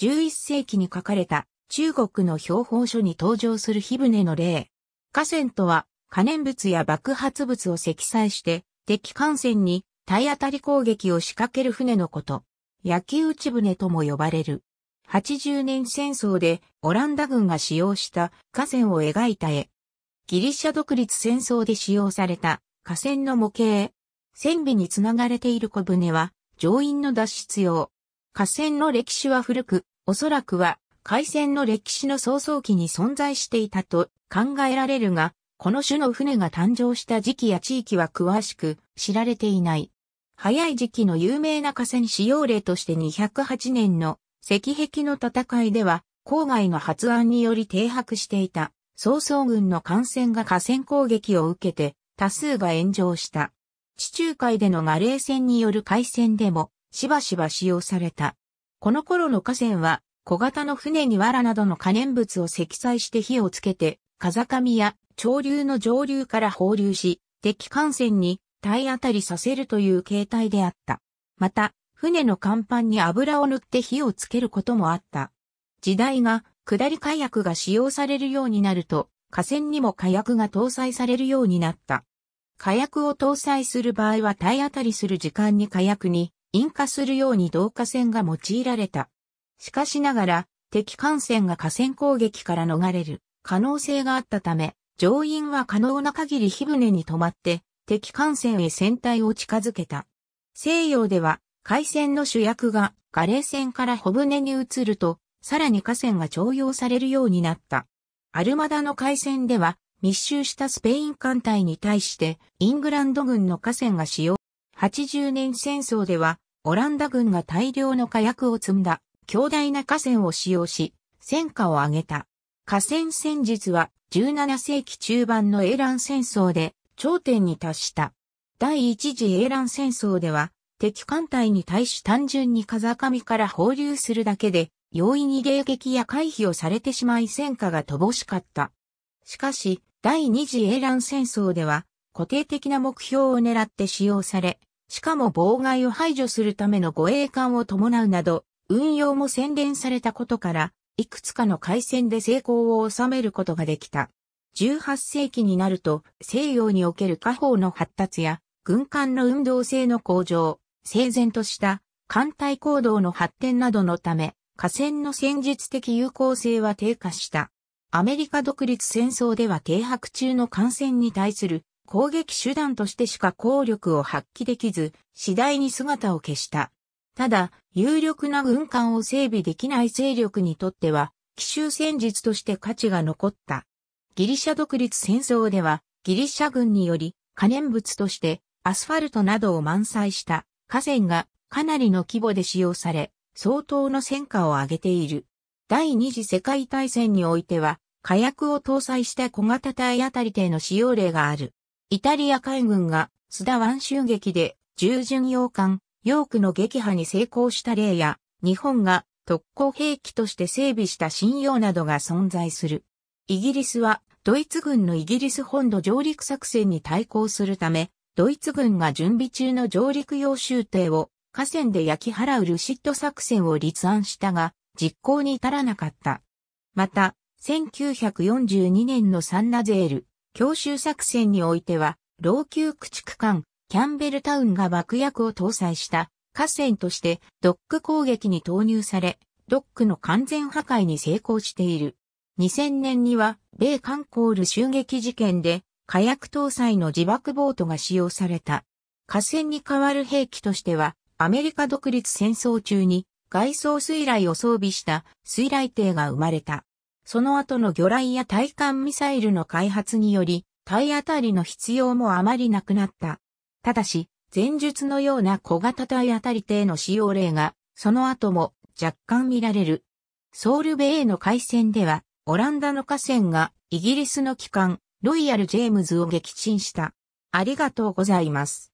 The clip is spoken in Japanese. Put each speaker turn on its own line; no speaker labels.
11世紀に書かれた中国の標本書に登場する火船の例。河川とは可燃物や爆発物を積載して敵艦船に体当たり攻撃を仕掛ける船のこと。焼き打ち船とも呼ばれる。80年戦争でオランダ軍が使用した河川を描いた絵。ギリシャ独立戦争で使用された河川の模型。船尾につながれている小舟は乗員の脱出用。河川の歴史は古く、おそらくは海戦の歴史の早々期に存在していたと考えられるが、この種の船が誕生した時期や地域は詳しく知られていない。早い時期の有名な河川使用例として208年の石壁の戦いでは、郊外の発案により停泊していた曹操軍の艦船が河川攻撃を受けて多数が炎上した。地中海でのガレー船による海戦でもしばしば使用された。この頃の河川は、小型の船に藁などの可燃物を積載して火をつけて、風上や潮流の上流から放流し、敵艦船に体当たりさせるという形態であった。また、船の甲板に油を塗って火をつけることもあった。時代が、下り火薬が使用されるようになると、河川にも火薬が搭載されるようになった。火薬を搭載する場合は体当たりする時間に火薬に引火するように導火線が用いられた。しかしながら、敵艦船が河川攻撃から逃れる可能性があったため、乗員は可能な限り火船に止まって、敵艦船へ船体を近づけた。西洋では、海戦の主役がガレー船から小船に移ると、さらに河川が徴用されるようになった。アルマダの海戦では、密集したスペイン艦隊に対して、イングランド軍の河川が使用。80年戦争では、オランダ軍が大量の火薬を積んだ強大な河川を使用し、戦果を上げた。河川戦術は17世紀中盤の英蘭戦争で頂点に達した。第一次英蘭戦争では敵艦隊に対し単純に風上から放流するだけで容易に迎撃や回避をされてしまい戦果が乏しかった。しかし、第二次英蘭戦争では固定的な目標を狙って使用され、しかも妨害を排除するための護衛艦を伴うなど、運用も洗練されたことから、いくつかの海戦で成功を収めることができた。18世紀になると、西洋における火砲の発達や、軍艦の運動性の向上、整然とした艦隊行動の発展などのため、河川の戦術的有効性は低下した。アメリカ独立戦争では停泊中の艦船に対する攻撃手段としてしか効力を発揮できず、次第に姿を消した。ただ、有力な軍艦を整備できない勢力にとっては、奇襲戦術として価値が残った。ギリシャ独立戦争では、ギリシャ軍により、可燃物として、アスファルトなどを満載した河川がかなりの規模で使用され、相当の戦果を上げている。第二次世界大戦においては、火薬を搭載した小型体あたりでの使用例がある。イタリア海軍が須田湾襲撃で従巡洋艦、ヨークの撃破に成功した例や、日本が特攻兵器として整備した信用などが存在する。イギリスはドイツ軍のイギリス本土上陸作戦に対抗するため、ドイツ軍が準備中の上陸用州艇を河川で焼き払うルシット作戦を立案したが、実行に至らなかった。また、1942年のサンナゼール、強襲作戦においては、老朽駆逐艦、キャンベルタウンが爆薬を搭載した河川としてドック攻撃に投入され、ドックの完全破壊に成功している。2000年には、米韓コール襲撃事件で、火薬搭載の自爆ボートが使用された。河川に代わる兵器としては、アメリカ独立戦争中に外装水雷を装備した水雷艇が生まれた。その後の魚雷や対艦ミサイルの開発により、体当たりの必要もあまりなくなった。ただし、前述のような小型体当たり艇の使用例が、その後も若干見られる。ソウルベイの海戦では、オランダの河川がイギリスの機関、ロイヤル・ジェームズを撃沈した。ありがとうございます。